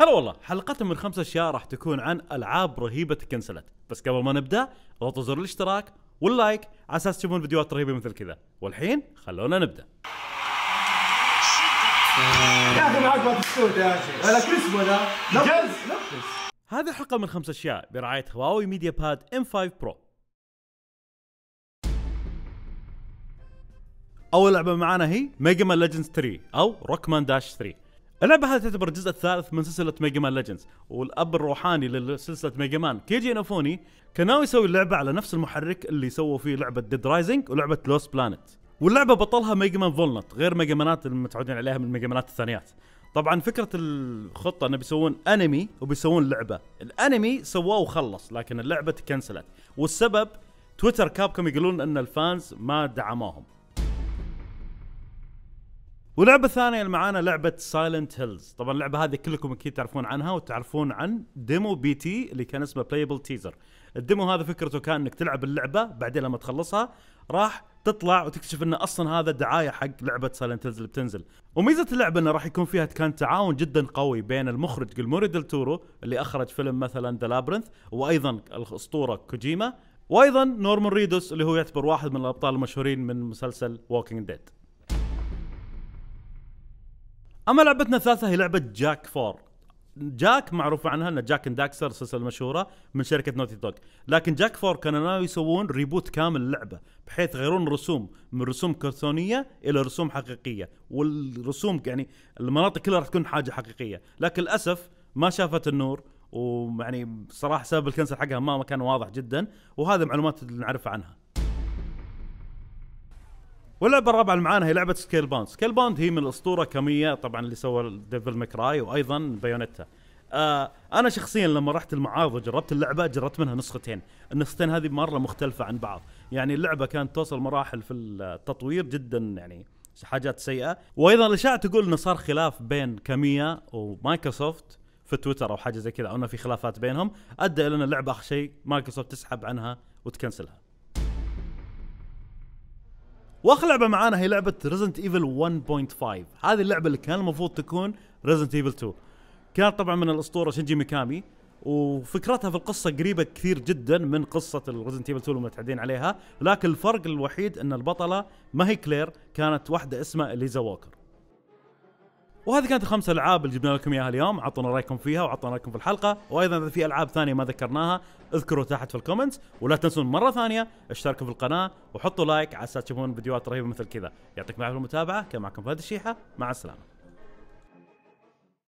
هلا والله حلقتنا من خمسة اشياء راح تكون عن العاب رهيبه تكنسلت بس قبل ما نبدا اضغطوا زر الاشتراك واللايك على اساس تشوفون فيديوهات رهيبه مثل كذا والحين خلونا نبدا يا اخي ما يا اخي ذا هذه الحلقه من خمسة اشياء برعايه هواوي ميديا باد ام 5 برو اول لعبه معانا هي ميجا مان ليجندز 3 او روكمان داش 3 اللعبة هذه تعتبر الجزء الثالث من سلسلة ميجا مان ليجندز، والأب الروحاني لسلسلة ميجا مان كيجي نفوني كان ناوي يسوي اللعبة على نفس المحرك اللي سووا فيه لعبة ديد رايزنج ولعبة لوست بلانت. واللعبة بطلها ميجا مان فولنت غير ميجا مانات المتعودين عليها من ميجا مانات الثانيات. طبعا فكرة الخطة انه بيسوون انمي وبيسوون لعبة، الانمي سواه وخلص لكن اللعبة تكنسلت، والسبب تويتر كابكم يقولون ان الفانز ما دعموهم. واللعبه الثانيه اللي معانا لعبه سايلنت هيلز طبعا اللعبه هذه كلكم اكيد تعرفون عنها وتعرفون عن ديمو بي تي اللي كان اسمه بلايبل تيزر الديمو هذا فكرته كان انك تلعب اللعبه بعدين لما تخلصها راح تطلع وتكتشف انه اصلا هذا دعايه حق لعبه سايلنت هيلز اللي بتنزل وميزه اللعبه انه راح يكون فيها كان تعاون جدا قوي بين المخرج جلموري ديل تورو اللي اخرج فيلم مثلا ذا لابرنث وايضا الاسطوره كوجيما وايضا نورمان ريدوس اللي هو يعتبر واحد من الابطال المشهورين من مسلسل ووكينج ديد اما لعبتنا الثالثه هي لعبه جاك فور جاك معروف عنها ان جاك اند داكسر السلسله المشهوره من شركه نوتي دوغ لكن جاك فور كانوا ناوي يسوون ريبوت كامل للعبه بحيث يغيرون الرسوم من رسوم كرتونيه الى رسوم حقيقيه والرسوم يعني المناطق كلها راح تكون حاجه حقيقيه لكن للاسف ما شافت النور ويعني صراحه سبب الكنسل حقها ما كان واضح جدا وهذه معلومات اللي نعرفها عنها واللعبه الرابعه اللي معانا هي لعبه سكيل باند، سكيل باند هي من الاسطوره كميه طبعا اللي سوى ديفل مكراي وايضا بايونيتا. آه انا شخصيا لما رحت المعارض وجربت اللعبه جربت منها نسختين، النسختين هذه مره مختلفه عن بعض، يعني اللعبه كانت توصل مراحل في التطوير جدا يعني حاجات سيئه، وايضا الاشاعه تقول انه صار خلاف بين كميه ومايكروسوفت في تويتر او حاجه زي كذا او انه في خلافات بينهم، ادى الى ان اللعبه اخر شيء مايكروسوفت تسحب عنها وتكنسلها. واخر لعبه معانا هي لعبه ريزنت ايفل 1.5 هذه اللعبه اللي كان المفروض تكون ريزنت ايفل 2 كانت طبعا من الاسطوره شنجي ميكامي وفكرتها في القصه قريبه كثير جدا من قصه الريزنت ايفل 2 المتعدين عليها لكن الفرق الوحيد ان البطله ما هي كلير كانت واحده اسمها اليزا ووكر وهذه كانت الخمس العاب اللي جبنا لكم اياها اليوم عطونا رايكم فيها وعطونا رايكم في الحلقه وايضا اذا في العاب ثانيه ما ذكرناها اذكروا تحت في الكومنتس ولا تنسون مره ثانيه اشتركوا في القناه وحطوا لايك على اساس تشوفون فيديوهات رهيبه مثل كذا يعطيكم العافيه المتابعه كان معكم فهد الشيحه مع السلامه